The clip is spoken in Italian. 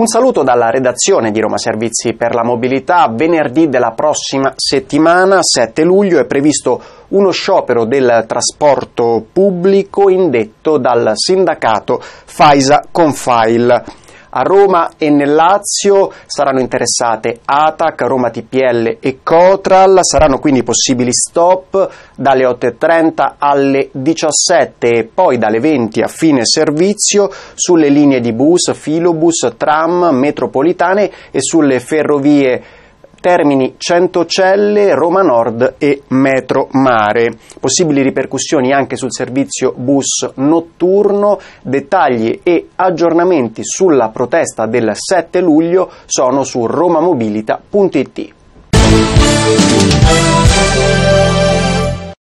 Un saluto dalla redazione di Roma Servizi per la mobilità. Venerdì della prossima settimana, 7 luglio, è previsto uno sciopero del trasporto pubblico indetto dal sindacato Faisa Confile. A Roma e nel Lazio saranno interessate Atac, Roma TPL e Cotral, saranno quindi possibili stop dalle 8.30 alle 17 e poi dalle 20 a fine servizio sulle linee di bus, filobus, tram, metropolitane e sulle ferrovie Termini Centocelle, Roma Nord e Metro Mare. Possibili ripercussioni anche sul servizio bus notturno, dettagli e aggiornamenti sulla protesta del 7 luglio sono su romamobilita.it.